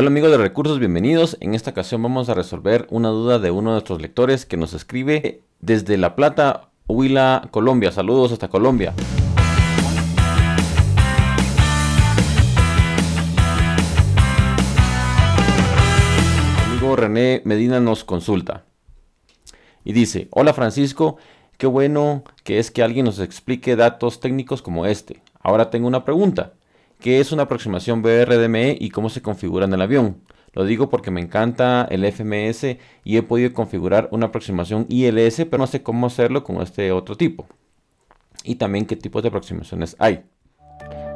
Hola amigos de Recursos, bienvenidos. En esta ocasión vamos a resolver una duda de uno de nuestros lectores que nos escribe desde La Plata, Huila, Colombia. Saludos hasta Colombia. amigo René Medina nos consulta y dice, hola Francisco, qué bueno que es que alguien nos explique datos técnicos como este. Ahora tengo una pregunta qué es una aproximación BRDME y cómo se configura en el avión. Lo digo porque me encanta el FMS y he podido configurar una aproximación ILS, pero no sé cómo hacerlo con este otro tipo. Y también qué tipos de aproximaciones hay.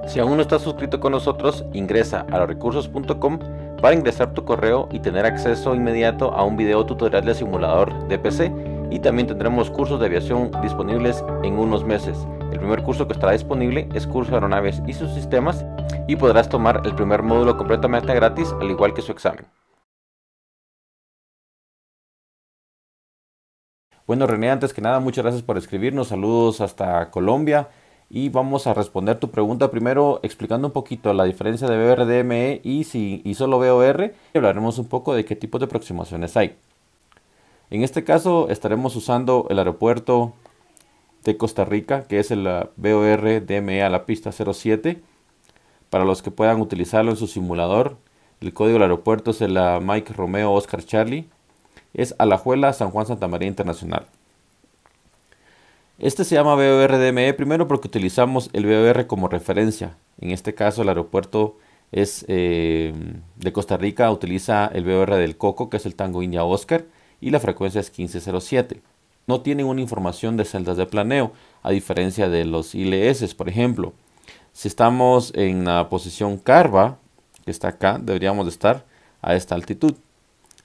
Si aún no estás suscrito con nosotros, ingresa a losrecursos.com para ingresar tu correo y tener acceso inmediato a un video tutorial de simulador de PC y también tendremos cursos de aviación disponibles en unos meses. El primer curso que estará disponible es Curso Aeronaves y sus sistemas y podrás tomar el primer módulo completamente gratis al igual que su examen. Bueno René, antes que nada muchas gracias por escribirnos, saludos hasta Colombia y vamos a responder tu pregunta primero explicando un poquito la diferencia de BRDME y, si, solo BOR y hablaremos un poco de qué tipo de aproximaciones hay. En este caso estaremos usando el aeropuerto de Costa Rica, que es el BOR DME a la pista 07. Para los que puedan utilizarlo en su simulador, el código del aeropuerto es el Mike Romeo Oscar Charlie. Es Alajuela San Juan Santa María Internacional. Este se llama BOR DME primero porque utilizamos el BOR como referencia. En este caso el aeropuerto es eh, de Costa Rica, utiliza el BOR del Coco, que es el Tango India Oscar, y la frecuencia es 1507 no tienen una información de celdas de planeo, a diferencia de los ILS, por ejemplo. Si estamos en la posición carva, que está acá, deberíamos estar a esta altitud.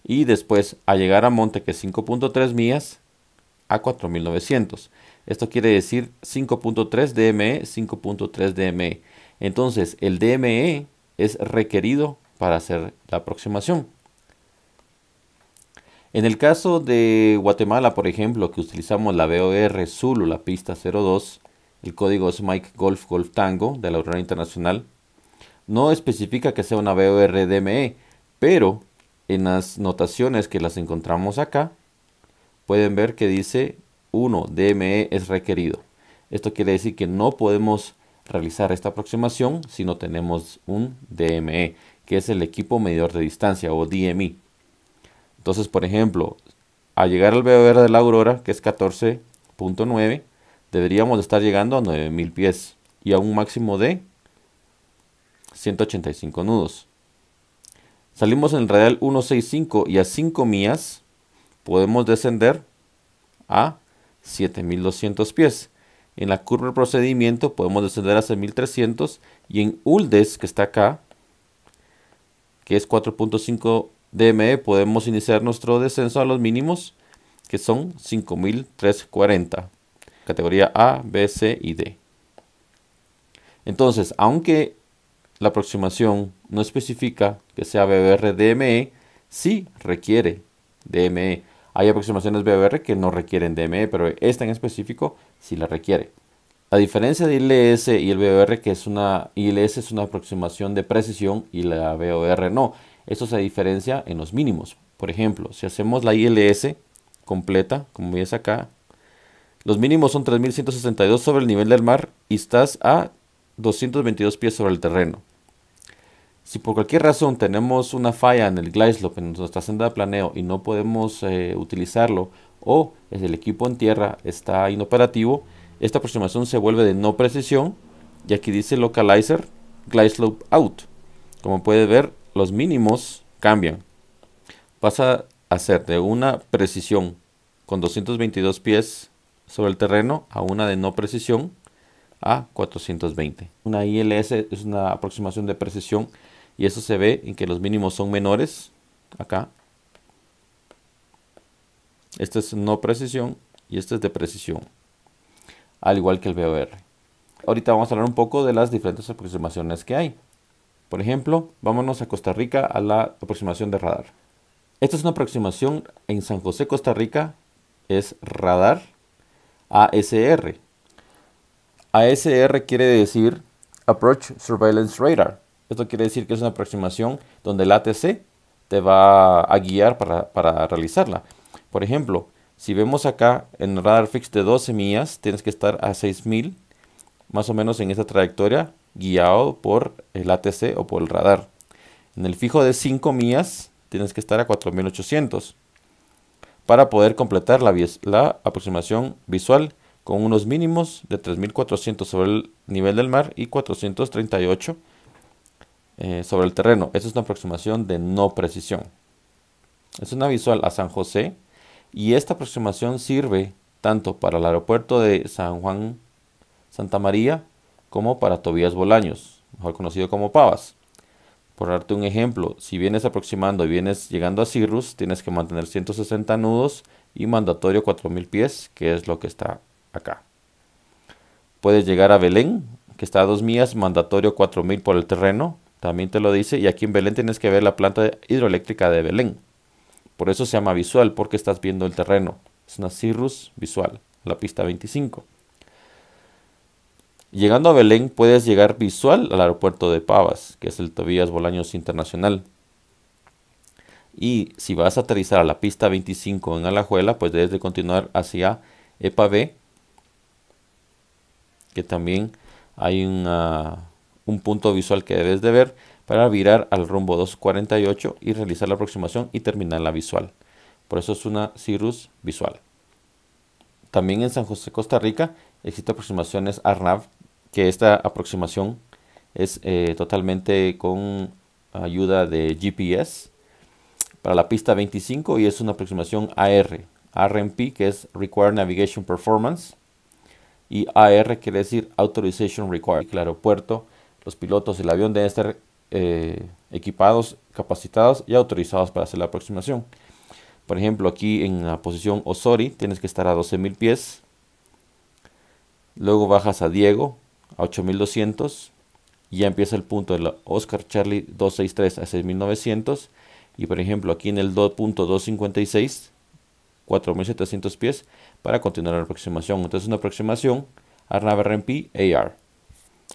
Y después, a llegar a monte, que es 5.3 millas, a 4900. Esto quiere decir 5.3 DME, 5.3 DME. Entonces, el DME es requerido para hacer la aproximación. En el caso de Guatemala, por ejemplo, que utilizamos la VOR Zulu, la pista 02, el código es Mike Golf Golf Tango de la Unión Internacional, no especifica que sea una VOR DME, pero en las notaciones que las encontramos acá, pueden ver que dice 1 DME es requerido. Esto quiere decir que no podemos realizar esta aproximación si no tenemos un DME, que es el equipo medidor de distancia o DMI. E. Entonces, por ejemplo, al llegar al BOR de la aurora, que es 14.9, deberíamos estar llegando a 9000 pies y a un máximo de 185 nudos. Salimos en el radial 165 y a 5 millas podemos descender a 7200 pies. En la curva del procedimiento podemos descender a 6300 y en ULDES, que está acá, que es 4.5 DME podemos iniciar nuestro descenso a los mínimos que son 5340. Categoría A, B, C y D. Entonces, aunque la aproximación no especifica que sea BOR DME, sí requiere DME. Hay aproximaciones BOR que no requieren DME, pero esta en específico sí la requiere. A diferencia de ILS y el BOR que es una ILS es una aproximación de precisión y la BOR no. Esto se diferencia en los mínimos. Por ejemplo, si hacemos la ILS completa, como ves acá, los mínimos son 3.162 sobre el nivel del mar y estás a 222 pies sobre el terreno. Si por cualquier razón tenemos una falla en el glide slope, en nuestra senda de planeo y no podemos eh, utilizarlo o el equipo en tierra está inoperativo, esta aproximación se vuelve de no precisión y aquí dice localizer glide slope out. Como puedes ver, los mínimos cambian. Pasa a ser de una precisión con 222 pies sobre el terreno a una de no precisión a 420. Una ILS es una aproximación de precisión y eso se ve en que los mínimos son menores acá. esta es no precisión y esta es de precisión, al igual que el VOR. Ahorita vamos a hablar un poco de las diferentes aproximaciones que hay. Por ejemplo, vámonos a Costa Rica a la aproximación de radar. Esta es una aproximación en San José, Costa Rica, es radar ASR. ASR quiere decir Approach Surveillance Radar. Esto quiere decir que es una aproximación donde el ATC te va a guiar para, para realizarla. Por ejemplo, si vemos acá en radar fix de 12 millas, tienes que estar a 6000, más o menos en esta trayectoria, guiado por el ATC o por el radar. En el fijo de 5 millas tienes que estar a 4800 para poder completar la, aproximación visual con unos mínimos de 3400 sobre el nivel del mar y 438 eh, sobre el terreno. Esa es una aproximación de no precisión. Es una visual a San José y esta aproximación sirve tanto para el aeropuerto de San Juan Santa María como para Tobías Bolaños, mejor conocido como Pavas. Por darte un ejemplo, si vienes aproximando y vienes llegando a Cirrus, tienes que mantener 160 nudos y mandatorio 4000 pies, que es lo que está acá. Puedes llegar a Belén, que está a dos millas, mandatorio 4000 por el terreno, también te lo dice, y aquí en Belén tienes que ver la planta hidroeléctrica de Belén. Por eso se llama visual, porque estás viendo el terreno. Es una Cirrus visual, la pista 25. Llegando a Belén puedes llegar visual al aeropuerto de Pavas, que es el Tobías Bolaños Internacional. Y si vas a aterrizar a la pista 25 en Alajuela, pues debes de continuar hacia EPA B, que también hay un punto visual que debes de ver para virar al rumbo 248 y realizar la aproximación y terminar la visual. Por eso es una Cirrus visual. También en San José, Costa Rica, existen aproximaciones ARNAV que esta aproximación es eh, totalmente con ayuda de GPS para la pista 25 y es una aproximación AR, RMP que es Required Navigation Performance y AR quiere decir Authorization Required. claro, puerto, los pilotos del avión deben estar eh, equipados, capacitados y autorizados para hacer la aproximación. Por ejemplo, aquí en la posición Osori tienes que estar a 12.000 pies. Luego bajas a Diego, a 8200. Y ya empieza el punto de la Oscar Charlie 263 a 6900. Y por ejemplo, aquí en el 2.256, 4700 pies para continuar la aproximación. Entonces, una aproximación a rmp AR.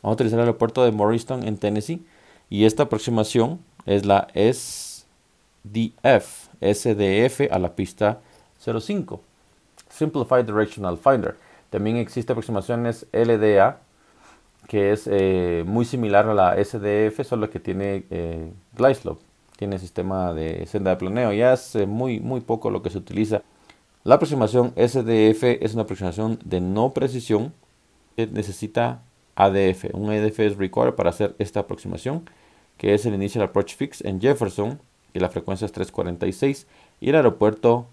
Vamos a utilizar el aeropuerto de Morristown en Tennessee. Y esta aproximación es la SDF, SDF a la pista 05. Simplified Directional Finder. También existe aproximaciones LDA que es eh, muy similar a la SDF, solo que tiene eh, tiene sistema de senda de planeo, ya es muy, muy poco lo que se utiliza. La aproximación SDF es una aproximación de no precisión que eh, necesita ADF, un ADF es required para hacer esta aproximación, que es el Initial Approach Fix en Jefferson, y la frecuencia es 346, y el aeropuerto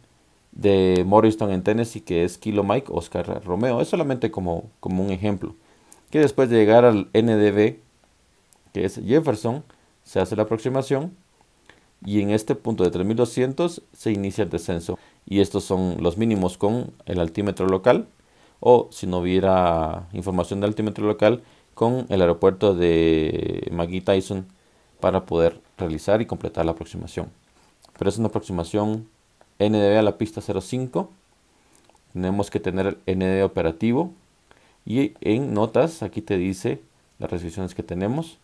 de Morristown en Tennessee, que es Kilo Mike Oscar Romeo, es solamente como, como un ejemplo que después de llegar al NDB, que es Jefferson, se hace la aproximación y en este punto de 3200 se inicia el descenso. Y estos son los mínimos con el altímetro local o si no hubiera información de altímetro local con el aeropuerto de McGee Tyson para poder realizar y completar la aproximación. Pero es una aproximación NDB a la pista 05. Tenemos que tener el NDB operativo y en notas, aquí te dice las restricciones que tenemos.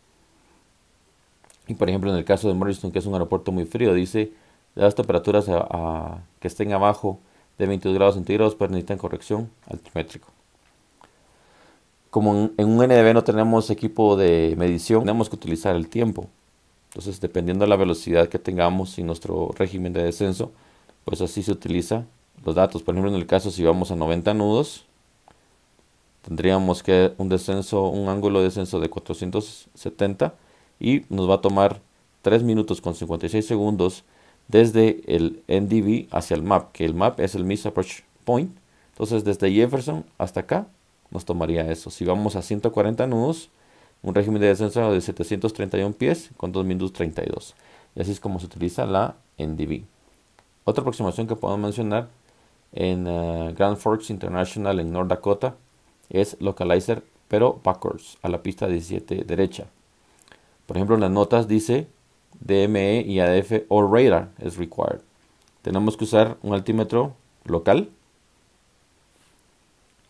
Y por ejemplo, en el caso de Morriston, que es un aeropuerto muy frío, dice las temperaturas que estén abajo de 22 grados centígrados pero pues, necesitan corrección altimétrico. Como en, un NDB no tenemos equipo de medición, tenemos que utilizar el tiempo. Entonces, dependiendo de la velocidad que tengamos y nuestro régimen de descenso, pues así se utiliza los datos. Por ejemplo, en el caso si vamos a 90 nudos, tendríamos que un descenso, un ángulo de descenso de 470 y nos va a tomar 3 minutos con 56 segundos desde el NDV hacia el MAP, que el MAP es el Miss Approach Point. Entonces desde Jefferson hasta acá nos tomaría eso. Si vamos a 140 nudos, un régimen de descenso de 731 pies con 2 minutos 32. Y así es como se utiliza la NDV. Otra aproximación que puedo mencionar en eh, Grand Forks International en North Dakota es localizer, pero backwards, a la pista 17 derecha. Por ejemplo, en las notas dice DME y ADF or radar is required. Tenemos que usar un altímetro local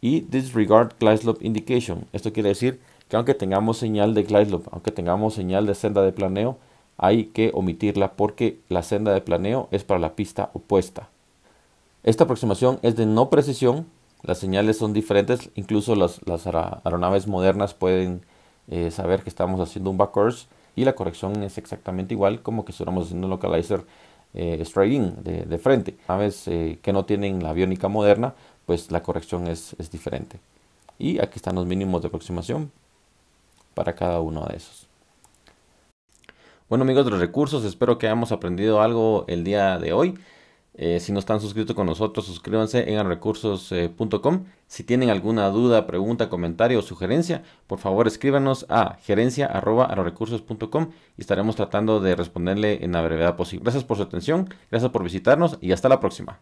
y disregard Glide indication. Esto quiere decir que aunque tengamos señal de Glide aunque tengamos señal de senda de planeo, hay que omitirla porque la senda de planeo es para la pista opuesta. Esta aproximación es de no precisión las señales son diferentes, incluso las, aeronaves modernas pueden eh, saber que estamos haciendo un course y la corrección es exactamente igual como que estuviéramos haciendo un localizer eh, straight in de, frente. A eh, que no tienen la aviónica moderna, pues la corrección es, es diferente. Y aquí están los mínimos de aproximación para cada uno de esos. Bueno amigos de los recursos, espero que hayamos aprendido algo el día de hoy. Eh, si no están suscritos con nosotros, suscríbanse en recursos.com. Si tienen alguna duda, pregunta, comentario o sugerencia, por favor escríbanos a recursos.com y estaremos tratando de responderle en la brevedad posible. Gracias por su atención, gracias por visitarnos y hasta la próxima.